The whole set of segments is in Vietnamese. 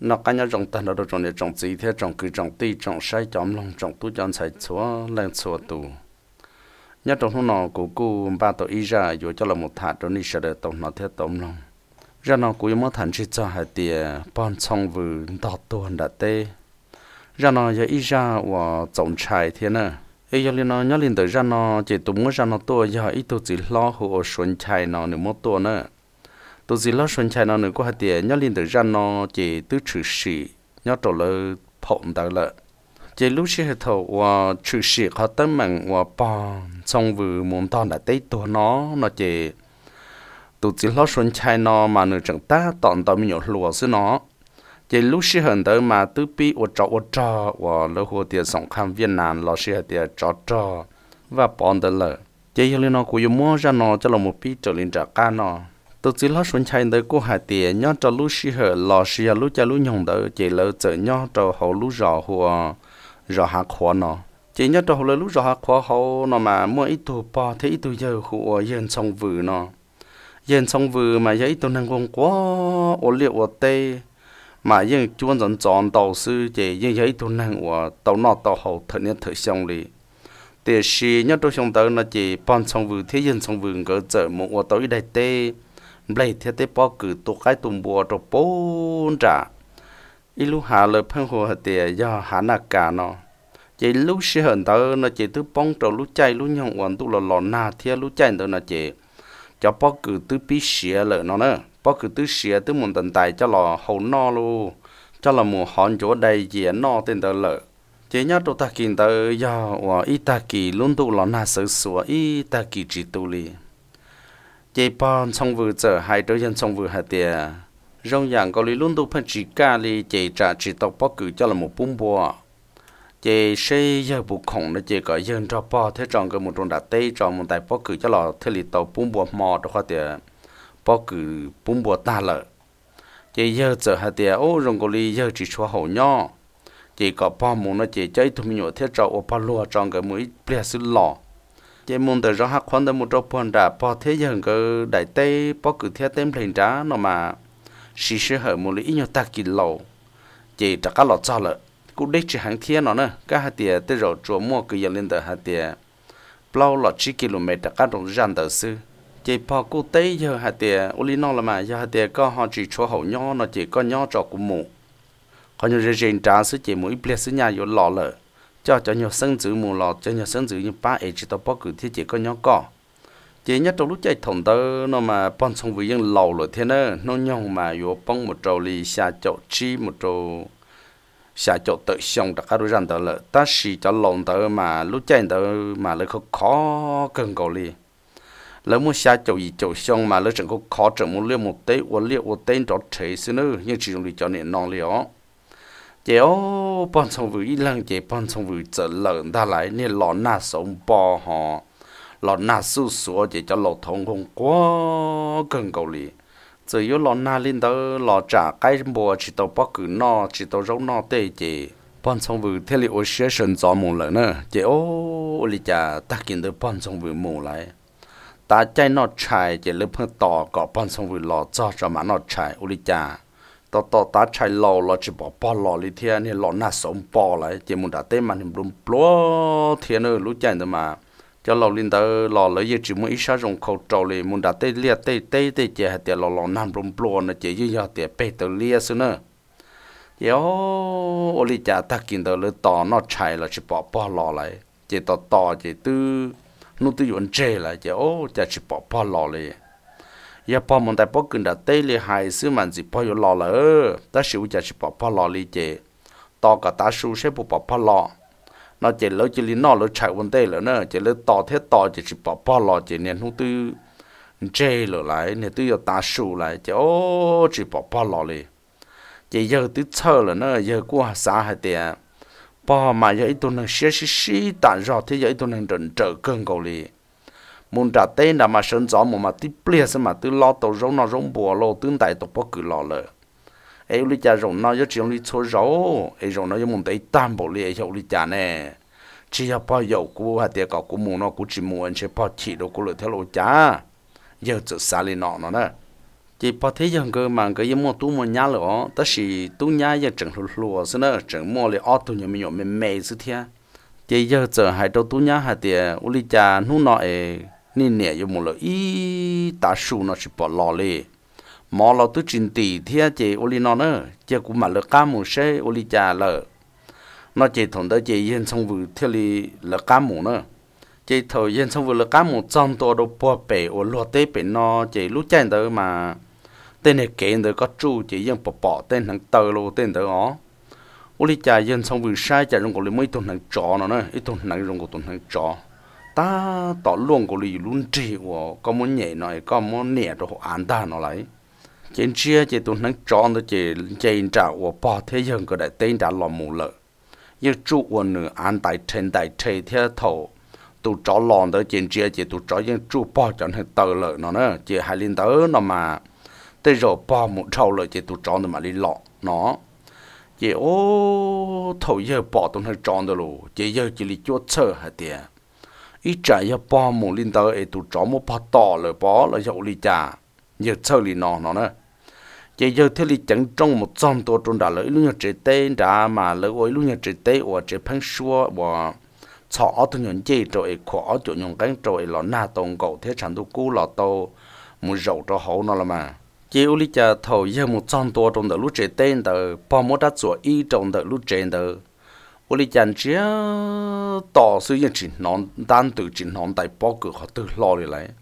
nó cái nhân trồng tần đó trồng để trồng gì thế trồng cây trồng tì trồng sai chọn lòng trồng tu chọn sai chúa lên chúa tu nhớ trồng hôm nọ của cô ba tổ y ra dù cho là một thạt trong đi sợ được tổng nó thế tổng lòng ra nó cũng mất thành chỉ cho hai tia bon xong vừa đọt tuần đã tê ra nó giờ y ra và trồng trái thế nè ấy giờ nó nhớ liền tới ra nó chỉ tụng ra nó tua giờ ít tu chỉ lo hồ xuân trái nó nữa một tuần nữa tổ gì lo xuân chạy nó nữa có hạt tiền nhớ liên tử ra nó chỉ tứ trừ sĩ nhớ trổ lơ phộng đại lợ chỉ lúc xí hệ thầu và trừ sĩ họ tới mạng và bò xong vừa muốn to đã tới tổ nó nó chỉ tổ chỉ lo xuân chạy nó mà nửa chẳng ta tọn tao mình nhổ lùa xứ nó chỉ lúc xí hận tới mà tứ pi ô trọ ô trọ và lơ hồ tiền sòng khám viên nàn lo xí hệ tiền trọ trọ và bòn tới lợ chỉ lúc nó cũng mua ra nó cho là một pi trở lên trả ca nó tôi chỉ lo xuân chạy tới cô hải tiền nhau cho lũ sĩ hở lò sĩ à lũ cha lũ nhồng tới chỉ lỡ chở nhau cho hậu lũ rò hùa rò hạ khó nó chỉ nhau cho hậu lỡ lũ rò hạ khó hậu nó mà mua ít tù bò thế ít tù giờ hùa yên sông vừ nó yên sông vừ mà giấy tôi năng công quá ô liệu ô tê mà yên chuôn dần tròn tàu sư chỉ yên giấy tôi năng ô tàu nọ tàu hậu thật nhất thật xong đi thì sĩ nhau tôi xong tới nó chỉ bọn sông vừ thế yên sông vừ cỡ chở một ô tới đại tê lấy thế tế bỏ cử tổ cái tùng bùa cho bốn trả ít lúc hà lời phân hồ hạt tiền do hà nà cả nó chỉ lúc xí hận tớ nó chỉ thứ bông trầu lúc chạy lúc nhộng quần tu lò lò na thia lúc chạy tớ nó chỉ cho bỏ cử tứ bí xía lợi nó nữa bỏ cử tứ xía tứ muốn tận tài cho lò hậu no luôn cho là mùa hòn chỗ đầy dìa no tên tớ lợi chỉ nhớ tụ ta kinh tớ do và ít ta kỳ luôn tu lò na sợ sủa ít ta kỳ chỉ tu liền chế bon xong vừa trở hai đứa dân xong vừa hạt tiền rong dạng có lý luôn tu phân chỉ ca li chế trả chỉ tộc bóc cử cho là một bún bò chế xây giờ bộ khổng nó chế có dân cho bò thế tròn cái một tròn đã tây tròn một tại bóc cử cho là thế li tàu bún bò mò đó khoa tiền bóc cử bún bò ta lợ chế giờ trở hạt tiền ô rong có lý giờ chỉ xóa hậu nho chế có bò muốn nó chế chơi thùng nhựa thế tròn ô bò lúa tròn cái mũi bia sư lò chế môn từ rõ hắc khoan từ một trọc phần trả bỏ thế giờ cơ đại tây bỏ cử theo tem thành trả nó mà xì xì hở một lý nhiều ta kỳ lầu chỉ trả các lọ cho lợ cũng đếch chỉ hàng thiên nó nữa các hạt tiền tới rồi chùa mua cứ giờ lên từ hạt tiền plau lọt chỉ km trả các đồng gian từ sư chỉ bỏ cụ tây giờ hạt tiền ô lý nó là mà giờ hạt tiền có họ chỉ chỗ hậu nho nó chỉ có nho trọ của mù còn nhiều rèn trả sư chỉ mỗi ple sư nhà vô lọ lợ cho cho nhiều sân chữ mù lọt cho nhiều sân chữ như ba ấy chỉ tao bóc cử thiết chỉ có nhau cỏ chỉ nhất trong lúc chạy thòng tơ nó mà bọn xong với dân lầu rồi thế nè nó nhong mà vô bông một trầu lì xa chỗ chi một trầu xa chỗ tự xong đặc đôi rằng tớ lợ ta xì cho lồng tớ mà lúc chạy tớ mà lại khó khó cần cầu lì lỡ mua xa chỗ gì chỗ xong mà lỡ chẳng có khó chẳng một liệu một tế uốn liệu uốn tên đó thế xứ nữa nhưng chỉ dùng lì cho nên non liệu chỉ ô bọn sông vừa lần chỉ bọn sông vũ trở lợn ta lại nè lọ na sống bò họ lọ na su sủa chỉ cho lọ thông không quá cần cầu lì chỉ yếu lọ na lên đó lọ trả cái bò chỉ tàu bắc cử nọ chỉ tàu rau nọ tê chỉ bọn sông vũ thế liệu sẽ sân gió mù lợn nè, chỉ ô lì chả ta kiến được bọn sông vũ mù lại ta chạy nó chạy chỉ lấy phương tỏ có bọn sông vừa lọ cho cho mà nó chạy ô lì chả tao tao ta chạy lò lò chỉ bỏ bỏ lò đi thế này lò nát sống bỏ lại chỉ muốn đặt tên mà mình luôn bỏ thế nữa lúc chạy mà cho lò linh tới lò lấy gì chỉ muốn ít sao dùng khẩu trâu lên muốn đặt tên lia tết tết tết chỉ hạt tiền lò lò nam luôn bỏ nữa chỉ như giờ tiền bê tới lia xí nữa giờ ô li cha ta kinh tới lỡ tao nó chạy là chỉ bỏ bỏ lò lại chỉ tao tao chỉ tư nó tư dụng chê lại chỉ ô chỉ bỏ bỏ lò lại ya po mon tai po kun da te li hai su man ji po yo lo la ta shu cha chi po po lo li che to ka ta shu she po po po lo nó chỉ lỡ chỉ li nó lỡ chạy vấn đề lỡ nè chỉ lỡ to thế to chỉ chỉ bỏ bỏ lọ chỉ nên không tư chê lỡ lại nên tư yêu ta sù lại chỉ ô chỉ bỏ bỏ lọ li chỉ giờ tư chờ lỡ nè giờ qua xã hay tiền bỏ mà giờ ít tuần năng xí xí xí tản rõ thế giờ ít tuần năng trần trở cơn cầu li muốn trả tên là mà sơn gió mà mà tiếp plea xem mà tư lo tàu rong nó rong bùa lo tương tại tục bóc cử lo lợ ấy lý cha rong nó chỉ lý số rau ấy rong nó chỉ muốn tới tam bộ lì ấy cho lý cha nè chỉ là bao dầu cũ hạt tiền cọc cũ muốn nó cũ chỉ muốn chỉ bao chỉ đồ cũ lựa theo lối cha giờ tự xả lên nọ nó nè chỉ bao thế giờ cơ mà cái giống mua tu mua nhà lọ ta chỉ tu nhà giờ chẳng lụa lụa xí nữa chẳng mua lại ở tu nhà mình nhỏ mình mè xí thia chỉ giờ giờ hai đầu tu nhà hạt tiền lý cha nu nọ ấy นี่เนี่ยยมเลยอีตาชูนะชิปลอเลยมอเราตุจินตีเทียเจโอลินอนเอเจกูมาเลก้ามูเชโอลิจาเลนอเจถงเดเจเย็นสงวุเทลีเลก้ามูเนอเจเถเย็นสงวุเลก้ามูจอมตัวดปัวเปโอลอเตเปนอเจลูแจ้งเดมาเต้นเก่งเดก็จูเจยังปอปอเต้นทางเตอโลเต้นเดอ๋อโอลิจาเย็นสงวุใช้จากรงกุลิไม่ตุนทางจอเนาะเนอไอตุนทางรงกุตุนทางจอ ta tỏ luôn của lì luôn trì của có muốn nhảy nói có muốn nhẹ rồi án ta nó lấy trên chia chị tôi nắng tròn tôi chị trên trả của bỏ thế dân của đại tên đã lò mù lợ như chú của nữ án tại trên tại trên thế thổ tôi chó lòn tới trên chia chị tôi chó dân chú bỏ cho nên tờ lợ nó nữa chỉ hai linh tớ nó mà tới rồi bỏ một trâu lợ chị tôi chó nó mà đi lọ nó chị ô thổ giờ bỏ tôi nắng tròn tôi lù chỉ giờ chỉ đi chúa chờ hả tiệt ít trả cho bò mù linh tờ ấy tụ chó một bò tỏ lời bò lời dậu lì trả giờ chơi lì nọ nó nữa chỉ giờ thế lì chẳng trong một trăm tổ trung đã lợi lúc nhà trẻ tê đã mà lợi ôi lúc nhà trẻ tê ở trẻ phăng xua và ở thằng nhận chơi rồi khó chỗ nhận cánh rồi lọ na tông cậu thế chẳng tu cú lọ tàu một dậu cho hậu nó là mà chỉ uli trả thầu giờ một trăm tổ trung đã lúc trẻ tê đã bò một đã sủa ý trong đã lúc trẻ đã 我哩讲只大事情只能单独只能带包个和都落里来，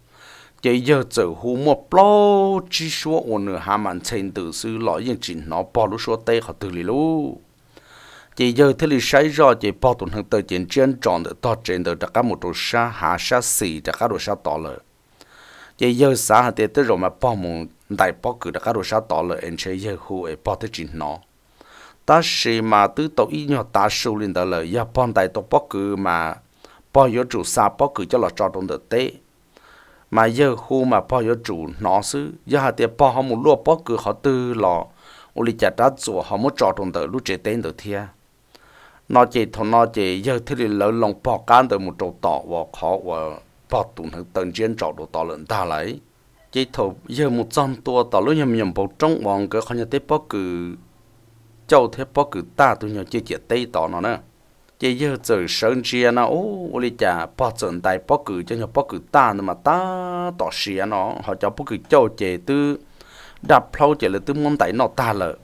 这要走后么包只说我呢还蛮成都是老人只能包路说带和都里喽。chỉ giờ thế là sai rõ chỉ bao tuần hàng tới trên trên tròn được to trên được đặt một đồ sa hạ sa xì đặt các đồ sa to lợ chỉ giờ xã hạt tới rồi mà bao mùng đại bao cử đặt các đồ to lợ anh chơi giờ hù ấy bao tới chín nó ta sĩ mà tứ tổ ý nhỏ ta sâu lên đó là ya bọn đại tổ bó cử mà bó yếu chủ xa bó cử cho là cho đông được tế mà yếu khu mà bó yếu chủ nó sư ya hạt tiền bó họ muốn lúa bó cử họ tư lọ ô lì chả đá rùa họ muốn cho đông được lúc chế tên được thia nó chỉ thằng nó chỉ yếu thế thì lỡ lòng bó cán được một chỗ tỏ và khó và bó tụng hướng tầng chiến trọ đồ tỏ lợn ta lấy chỉ thầu yếu một trăm tua tỏ lúc nhầm nhầm bộ trong bọn cái khó nhà tế bó cử cháu thế bó cử ta tụi nhỏ chơi chơi tây tỏ nó nè chơi giờ giờ sơn chia nó ô ô li chả bó trận tại bó cử cho nhỏ bó cử ta nữa mà ta tỏ xia nó họ cho bó cử cháu chơi tư đạp lâu chơi là tư môn tại nó ta lợ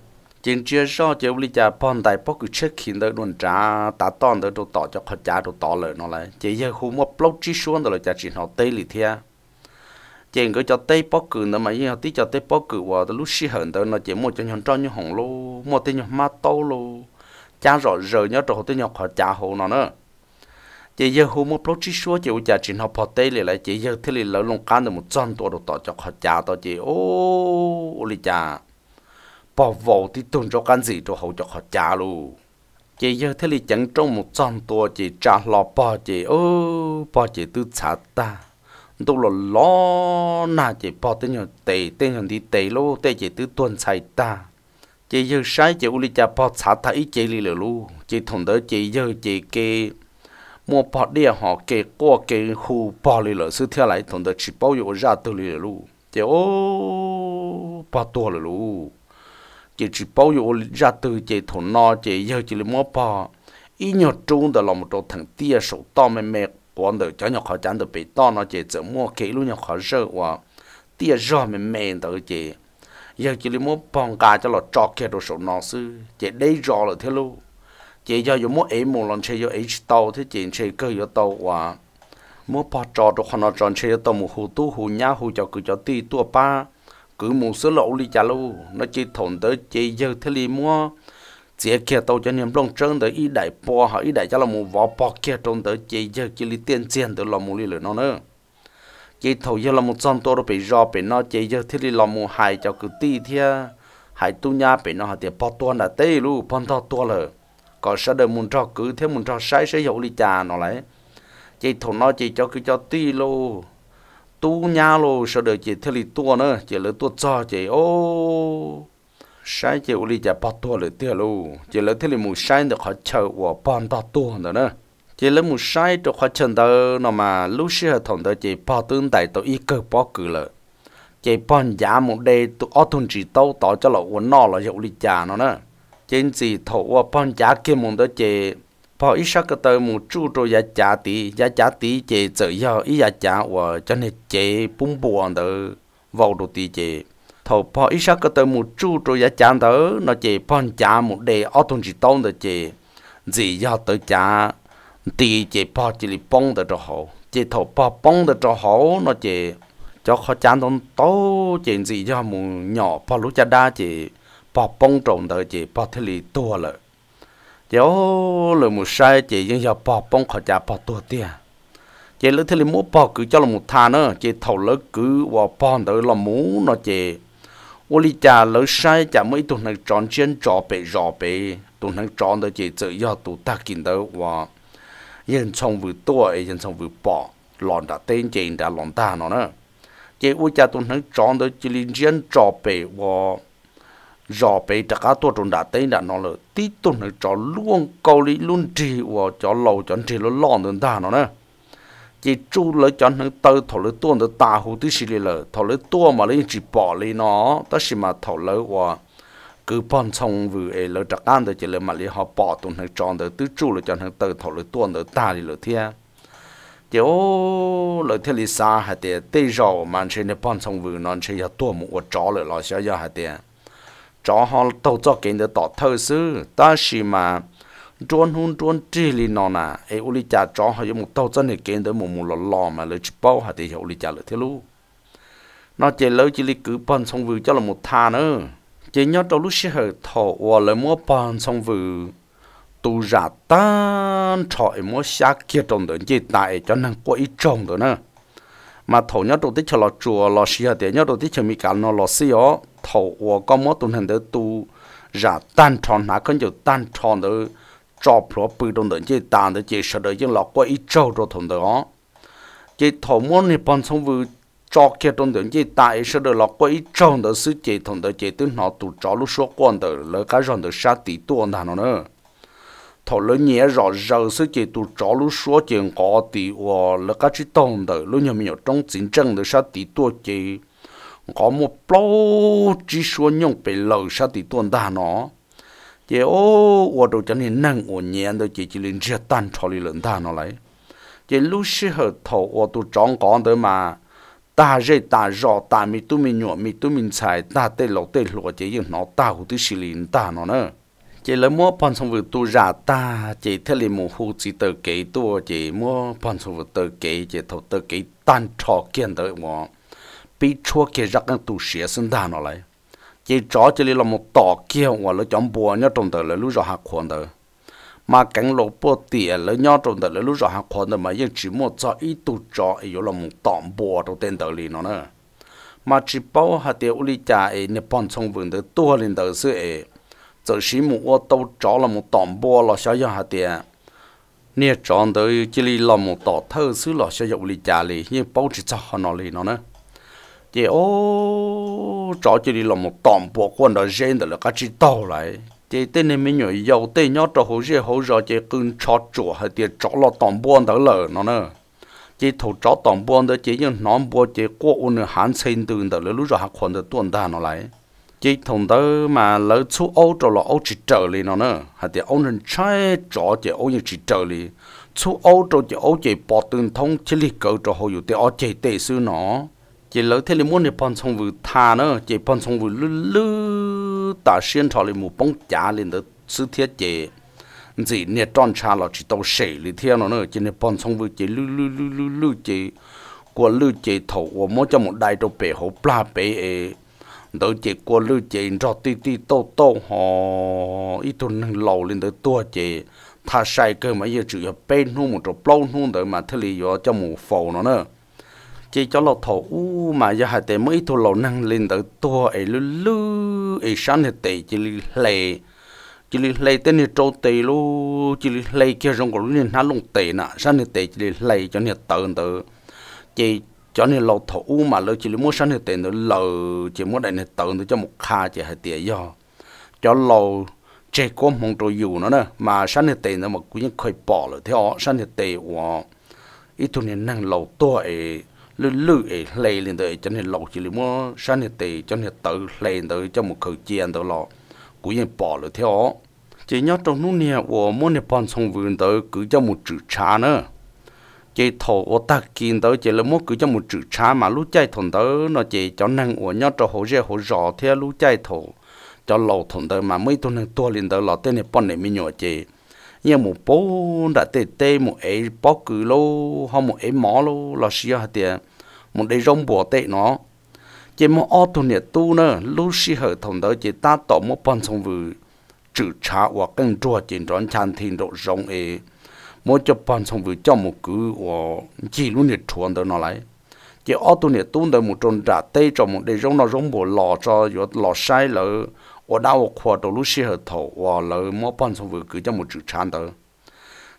chơi chơi so chơi ô li chả bó tại bó cử chết khiến đỡ đồn trả ta tòn đỡ đồ tỏ cho họ trả đồ tỏ lợ nó lại chơi giờ khu mua lâu chỉ xuống rồi chả chỉ nó tây lì thiệt chèn cái cho tây bóc cử nữa mà như họ tí cho tây bóc cử vào lúc xí hận tới nó chỉ một cho nhon cho như hồng lô một tên nhon ma tô lô cha rõ rờ nhớ trò tên nhon họ cha hồ nó nữa chỉ giờ hôm một lúc chỉ số chỉ cha chỉ học phật tây lại lại chỉ giờ thế là lỡ lông can được một trăm tuổi được tỏ cho họ cha tỏ chỉ ô lì cha bỏ vào thì tuần cho can gì cho hậu cho họ cha luôn chỉ giờ thế thì chẳng trong một trăm tuổi chỉ cha lo bò chỉ ô bò chỉ tư trả ta 都了老那这包等上地等上的地喽，地这都断菜大，这有晒这屋里家包茶它一这里了喽，这同的这有这个莫包的哈给过给户包里了，是天来同的吃包有热到里了喽，这哦包多了喽，这吃包有热到这同那这有这里莫包，一年中的那么多藤地手到没没。quan đầu cho nhau khó chán đầu bị to nó chỉ chỉ mua kỹ luôn nhau khó rơ và tia rơ mình mềm đầu chỉ giờ chỉ lấy mua bong cá cho nó trọ kia đồ sổ nó sư chỉ đây rọ thế luôn chỉ giờ giờ mua em mua lần chơi giờ ấy tàu thế chỉ chơi cơ giờ tàu và mua bò trọ đồ khó nó tròn chơi giờ tàu hồ tu hồ nhá hồ cho cứ cho ti tua ba cứ mua sữa lẩu đi chả luôn nó chỉ thổn tới chỉ giờ thế li mua chỉ kia tàu cho nên long trơn tới ý đại po họ ý đại cho là một vỏ po kia trôn tới chỉ giờ chỉ li tiền tiền tới là một li lửa nó nữa chỉ thầu giờ là một trăm tô rồi bị rò bị nó chỉ giờ thì li là một hai cho cứ ti thia hai tu nha bị nó họ thì po tuôn là tê luôn pon to tua lờ có sao đời muốn cho cứ thế muốn cho sai sẽ dậu li trà nó lại chỉ thầu nó chỉ cho cứ cho ti luôn tu nha luôn sao đời chỉ thế li tua nữa chỉ lỡ tua cho chỉ ô sai chỉ uli chả bắt tua lửa tiêu lu chỉ lỡ thế là mù sai được họ chờ của bọn ta tua nữa nè chỉ lỡ mù sai được họ chờ đó nó mà lúc xưa thằng đó chỉ bỏ tương tại tôi ít cơ bỏ cử lỡ chỉ bọn giả một đề tôi ở thôn chỉ tao tỏ cho lọ uốn nọ là dụ uli chả nó nè trên gì thổ của bọn giả kia một đó chỉ bỏ ít sắc cái tờ mù chu rồi giả chả tí giả chả tí chỉ tự do ít giả chả của cho nên chỉ bung buồn đó vào đầu tí chỉ thổ po ít sao cái tới một chu rồi giá chán tớ nó chỉ pon chả một đề ở thôn chỉ tông tớ chỉ gì do tới chả thì chỉ po chỉ li bông tớ cho hậu chỉ thổ po bông tớ cho hậu nó chỉ cho khó chán tông tố chỉ gì do một nhỏ po lú cha đa chỉ po bông trộn tớ chỉ po thế li tua lợi giờ lời một sai chỉ nhưng giờ po bông khó chả po tua tiền chỉ lỡ thế li mua po cứ cho là một thà nữa chỉ thầu lỡ cứ vào po tớ là mũ nó chỉ 我哩家老晒家每都能赚钱赚呗赚呗，都能赚到这这要都大见到哇，人从不多，人从不薄，浪得天钱的浪大了呢。这我家都能赚到这里钱赚呗哇，赚呗大家多赚大天的那了，地都能赚 luôn 高哩 luôn 低哇，叫老赚低了浪的大了呢。chỉ chú lỡ cho nó tư thổ lỡ tuôn được tà hồ tí xì lỡ thổ lỡ tuôn mà lấy chỉ bỏ lấy nó đó xì mà thổ lỡ qua cứ bọn xong vừa ấy lỡ đặc an được chỉ lỡ mà lấy họ bỏ tụi nó tròn được tứ chú lỡ cho nó tư thổ lỡ tuôn được tà lỡ thia chỉ ô lỡ thia lì xa hạt tiền tây rau mà chơi nó bọn xong vừa nó chơi giờ tuôn một quả chó lỡ lo xia giờ hạt tiền chó họ tàu cho kiến được tỏ thơ sư đó xì mà trôn hun trôn trì lì nó nà ai u lì cha cho hay một tàu chân này kiến tới một một lò lò mà lấy chụp bao hay thì hiểu lì cha lấy thế luôn. nó chỉ lấy chỉ lì cứ bận xong vừa cho là một thà nữa chỉ nhớ đâu lúc xí hơi thọ và lấy mua bận xong vừa tu ra tan trọi mua xa kia trồng đến chỉ tại cho năng có ít trồng đó nữa mà thầu nhớ đầu tích cho lò chùa lò xí hơi để nhớ đầu tích cho mi cả nó lò xí ó thầu và có mua tu hành tới tu ra tan tròn hả không chịu tan tròn nữa cho pro bự đồng đợn chỉ tàn để chỉ sợ đợn chỉ lọc qua ít châu rồi thằng đó chỉ thầu muốn thì bọn xong vừa cho kia đồng đợn chỉ tại sợ đợn lọc qua ít châu đợn sự chỉ thằng đó chỉ tới nọ tụ cho lúc số quan đợn lỡ cái ròn đó sát tỷ tuôn thằng nó nữa thầu lỡ nhẹ rõ rờ sự chỉ tụ cho lúc số chỉ có tỷ và lỡ cái chỉ đồng đó lúc nhà mình ở trong chính tranh đợn sát tỷ tuôn chỉ có một bao chỉ số nhung bị lỡ sát tỷ tuôn thằng nó chị ô 我都真系能我年都姐姐连这蛋炒里冷蛋了来，这路时候头我都长讲的嘛，大热大热大米都没肉米都没菜，大得落得落这又拿大户都是冷蛋了呢。chị lấy mua bán xong việc tu ra ta chị thế là một hồ chỉ tờ kế tu chị mua bán xong việc tờ kế chị thầu tờ kế tan trò kiện tới mà bị chua kia rắc ăn tu sửa sinh đàn nó lại chỉ chó chỉ là một tổ kia hoặc là chọn bùa nhau trong đời là lúc rồi hạ khoản đời mà cảnh lộ bộ tiền là nhau trong đời là lúc rồi hạ khoản đời mà yên chỉ một cho ít tu chó ấy là một tọ bùa trong tên đời lì nó nè mà chỉ bảo hạ tiền uli cha ấy nhật bản trong vườn đời tua lên đời xưa ấy giờ chỉ một ô tô chó là một tọ bùa là sao giờ hạ tiền nè chọn đời chỉ là một tọ thơ xứ là sao giờ uli cha lì nhưng bảo chỉ cho họ nó lì nó nè chỉ ô trò chỉ là một tòm bộ quan đó gen đó là cái chỉ tàu lại chỉ tên này mình nhảy dầu tên nhóc trò hồ gì hồ giờ chỉ cưng chó chủ hay tiền chó lo tòm buôn đó là nó nè, chỉ thủ chó tòm buôn đó chỉ những nón bộ chỉ qua ôn nữa hắn xin từ đó là lúc rồi hắn còn được tuần ta nó lại chỉ thùng đó mà lỡ chú ô trò là ô chỉ trở lên nó nè, hay tiền ô nên trái chó chỉ ô như chỉ trở lên chú ô trò chỉ ô chỉ bỏ tương thông chỉ lịch cỡ trò hồ dụ tiền ô chỉ tệ sư nó chỉ lỡ thế là muốn để bọn sông vừa thà nữa chỉ bọn sông vừa lư lư ta xuyên thọ lên một bóng chả lên tới sư thiết chỉ chỉ nè tròn cha là chỉ tàu sể lên theo nó nữa chỉ nè bọn sông vừa chỉ lư lư lư lư lư chỉ qua lư chỉ thầu qua mỗi cho một đại đầu bể hồ pla bể ấy đỡ chỉ qua lư chỉ rõ ti ti tô tô họ ít tuần nâng lầu lên tới tua chỉ thà sai cơ mà giờ chữ bên hôn một chỗ lâu hôn tới mà thế là cho một phổ nó nữa chỉ cho lọ thổ u mà giờ hai tệ mới thu lọ năng lên tới tua ấy lư lư ấy sáng hai tệ chỉ lì lệ chỉ lì lệ tên thì trâu tệ lu chỉ lì lệ kia rong của nhìn hắn lông tệ nè sáng hai tệ chỉ lì lệ cho nên tự tự chỉ cho nên lọ thổ u mà lỡ chỉ lì mua sáng hai tệ nữa lỡ chỉ mua đại này tự tự cho một kha chỉ hai tệ do cho lọ chỉ có một trâu dù nữa nè mà sáng hai tệ nữa mà cũng như khởi bỏ rồi thế ó sáng hai tệ của ít thu nên năng lọ tua ấy lư lư ấy lê lên tới chân hết lọc chỉ là mua sẵn hết tê chân hết tự lên tới cho một khẩu chiên tới lọ cú yên bỏ lỡ theo chỉ nhớ trong nút nè của muốn nè bàn xong vườn tới cứ cho một chữ trà nữa chỉ thổ ô ta kiên tới chỉ là mua cứ cho một chữ trà mà lúc chạy thằng tới nó chỉ cho năng của nhớ trong hồ rẻ hồ rò theo lúc chạy thổ cho lầu thằng tới mà mấy tuần này tua lên tới lọ tên này bọn này mới nhỏ chỉ nhà một bố đã tê tê một ấy bó cử lô họ một ấy mỏ lô là xí hạt tiền một đấy rong bò tê nó chỉ một ô tô nhà tu nữa lúc xí hở thằng đó chỉ ta tổ một bọn sông vừa chữ trả hoặc cân chua chỉ rón chan thiên độ rong ấy mỗi cho bọn sông vừa cho một cứ và chỉ luôn nhà chuồng đó nó lại chỉ ô tô nhà tu nữa một tròn trả tê cho một đấy rong nó rong bò lò cho rồi lò sai lỡ 我当我看到路线后头，我了么帮从我给叫么主唱的，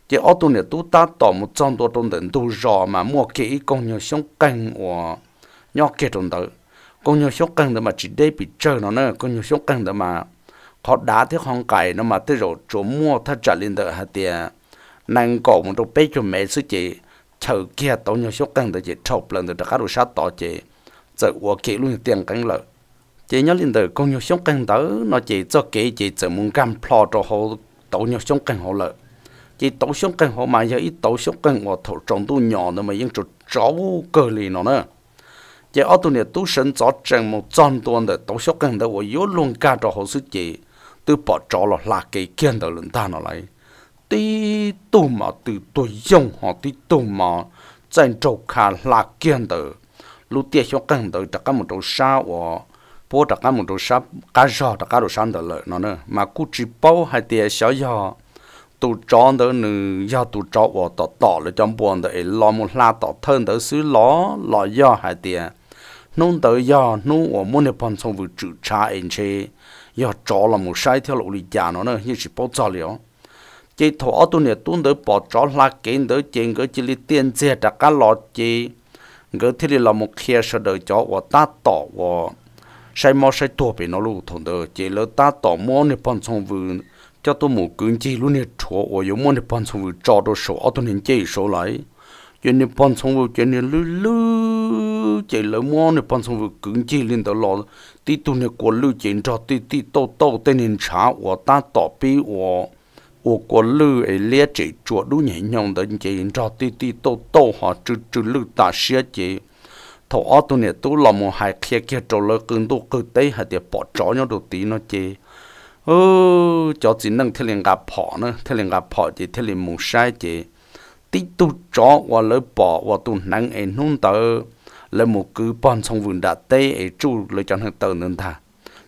这好多年都打到么长多东人都热嘛，莫给一公牛想跟我，要给中的，公牛想跟的嘛，只得比这了呢，公牛想跟的嘛，họ đá thế hong cải nó mà tới rồi chỗ mua thật trả lên đỡ hạt tiền nàng cổ một đồ bé cho mẹ sư chị chờ kia tao nhau số căng tới chị thọc lần được các đồ sát tỏ chỉ giờ của kỹ luôn tiền căng lợi chỉ nhớ linh tử con nhau sống căng tới nó chỉ cho kỹ chỉ tự muốn cam plo cho họ tổ nhau sống căng họ lợi chỉ tổ sống căng họ mà giờ ít tổ sống căng họ thổ trồng tu nhỏ nữa mà những chỗ cháu cơ lì nó nữa chỉ ở tu này tu sinh rõ ràng một trăm tuần để tổ sống căng đó và yếu luôn cả cho họ sự chỉ từ bỏ cho là là cái kiên đó lần ta nó lại tí tu mà từ tôi dùng họ tí tu mà trên trâu khá là kiên đó lúc tiệt sống căng đó tất cả một chỗ sao bố đặc cá một đồ sáp cá giò đặc cái đồ sắn đó lợi nó nữa mà cú chỉ bao hai tia xéo giò tụ chọn đó nữ giò tụ chọn vào tọ tọ là trong buồn đó ấy lo một la tọ thân đó xứ ló lọ giò hai tia nung tớ giò nung ở muốn nhập bằng xong vừa chữ cha anh chế giò chọn là một sai theo lộ lý giả nó nữa như chỉ bao giờ liệu chỉ thọ tu nè tu đỡ bỏ chó la kiến đỡ chuyện cái chỉ li tiền dễ đặc cá lọt chỉ cái thì là một khi sợ đỡ chó và ta tỏ và sai mò sai tua bị nó lu thằng đó chỉ lỡ ta tỏ mò này bắn xong vừa cho tôi một cứng chỉ luôn này chúa ở yếu mò này bắn xong vừa cho tôi số ở tôi nên chỉ số lại chuyện này bắn xong vừa chuyện này lư lư chỉ lỡ mò này bắn xong vừa cứng chỉ lên đó lọ tí tôi này của lư chuyện cho tí tí tô tô tên nên trả ở ta tỏ bị ở ở của lư ấy lia chỉ chúa đủ nhẹ nhàng đó chỉ cho tí tí tô tô họ trừ trừ lư ta xia chỉ thổ ở tu nè tu làm một hai kia kia trâu lơ cưng tu cứ tây hạt địa bỏ chó nhau đầu tí nó chê ô, cho chỉ nâng thế liền gặp họ nữa thế liền gặp họ chỉ thế liền muốn sai chê tí tu chó và lỡ bỏ và tu nắng em nung tờ lỡ một cứ bọn xong vườn đã tây ấy chú lỡ chọn hàng tờ nên thà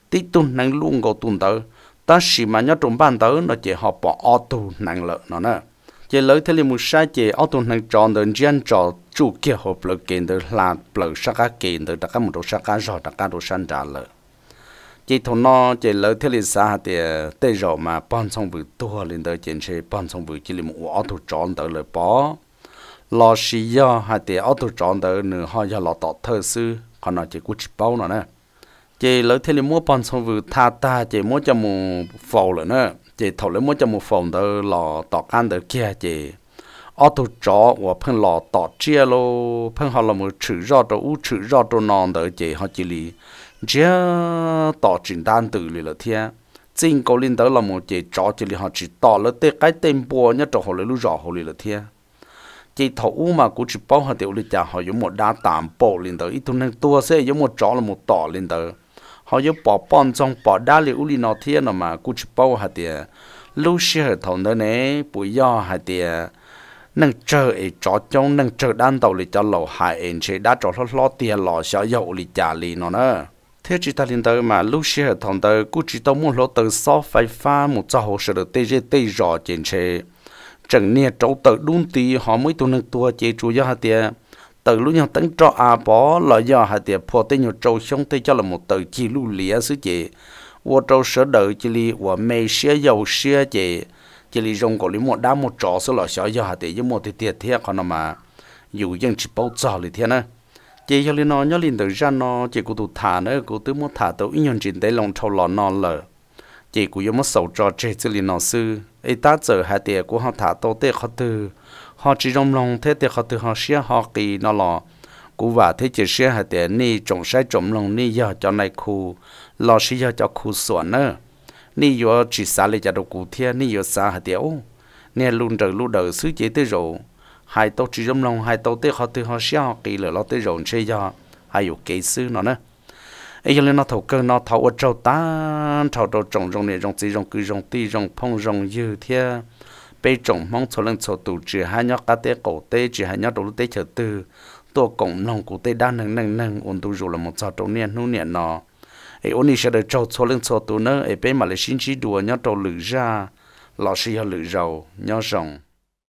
tí tu nắng luôn có tu tờ ta xì mà nhớ trong bàn tớ nó chỉ họ bỏ ô tu nắng lợ nó nè chỉ lỡ thế liền muốn sai chê ô tu nắng tròn đơn gian tròn chủ kia hộp lợn kiện được là lợn sát cá kiện được đặt các một đồ sát cá rồi đặt các đồ săn trả lợn chỉ thằng nó chỉ lỡ thế là sao thì ờ, tới rồi mà bọn xong vừa tua lên tới chuyện xe bọn xong vừa chỉ là một ô tô tròn tới lời bỏ lo xì do hay thì ô tô chọn tới nửa họ do lo tọt thơ sư còn nó chỉ cút bao nữa nè chỉ lỡ thế là mua bọn xong vừa tha ta chỉ mua cho một phầu nữa nè chỉ thầu lấy mua cho một phồng tới lo tọt ăn tới kia chỉ ở tụ chó và phân lò tỏ chia lô phân họ là một chữ rõ đồ u chữ rõ đồ non đỡ chế họ chỉ lì chia tỏ trình đan từ lì thiên chính cầu linh đó là một chế chó chỉ lì họ chỉ cái tên bùa nhất trong họ lì lú rõ họ lì thiên chỉ thấu mà cũng chỉ bao họ tiểu lì chả họ giống một đá tạm bộ linh đó ít tu năng tua sẽ giống một chó là một tỏ linh đó họ giống bỏ bọn trong bỏ đá lì u lì nó thiên mà cũng chỉ bao họ tiền lúc xưa thằng đó nè bùi do họ tiền nâng chờ ấy cho chồng nâng chờ đan tàu lì cho lầu hai em chế đã cho lo lo tiền lo sợ dậu lì trả lì nó nữa thế chỉ ta liên tới mà lúc xưa thằng tới cú chỉ tao muốn lo tới so phải pha một cho hồ sơ được tê tê tê rõ trên chế chẳng nè cháu tới đun tí họ mới tu nâng tua chế chủ do hạt tiền tới lúc nhau tấn cho à bỏ lo do hạt tiền phô tê nhau trâu xong tê cho là một tờ chỉ lưu lìa sứ chế wo trâu sơ đợi chỉ lì wo mê xia dầu xia chế chỉ là rong có lý một đá một trò số là sợ giờ hạt để với một thì tiền thế còn mà dù dân chỉ bao giờ thì thế nữa chỉ cho nên nó nhớ liền từ ra nó chỉ cố tụ thả nó cố tứ muốn thả tụ ý nhân trình lòng thâu lò nó lờ chỉ cố yếu mất sầu trò chế chỉ liền nó sư ai ta giờ hạt để của họ thả tụ tế họ từ họ chỉ rong lòng thế tế họ từ họ xia họ kỳ nó lò cố và thế chỉ xia hạt để ni trồng sai trồng lòng ni giờ cho này khu lò xia cho khu sủa nữa ni yo chỉ xa lấy cho đồ cụ thia ni yo xa hạt tiêu nè luôn trời luôn đời xứ chế tới rồi hai tàu chỉ trong lòng hai tàu tới họ tới họ xia họ kỳ lửa lo tới rồi chơi cho hai yêu kế xứ nó nữa ấy cho nên nó thầu cơ nó thầu ở trâu ta thầu đầu trồng rong này rong chỉ rong cứ rong ti rong phong rong dư thia bây trồng mong số lần số tụ chỉ hai nhóc cá tê cổ tê chỉ hai nhóc đồ tê chờ từ tổ cộng lòng cụ tê đa nâng nâng nâng ổn tu rồi là một sao trâu niên nu niên nó ai ôn đi sẽ được trâu số lên số tu nữa ai bé mà lại xin chỉ đùa nhau trâu lử ra lọ xì họ lử rầu nhau rồng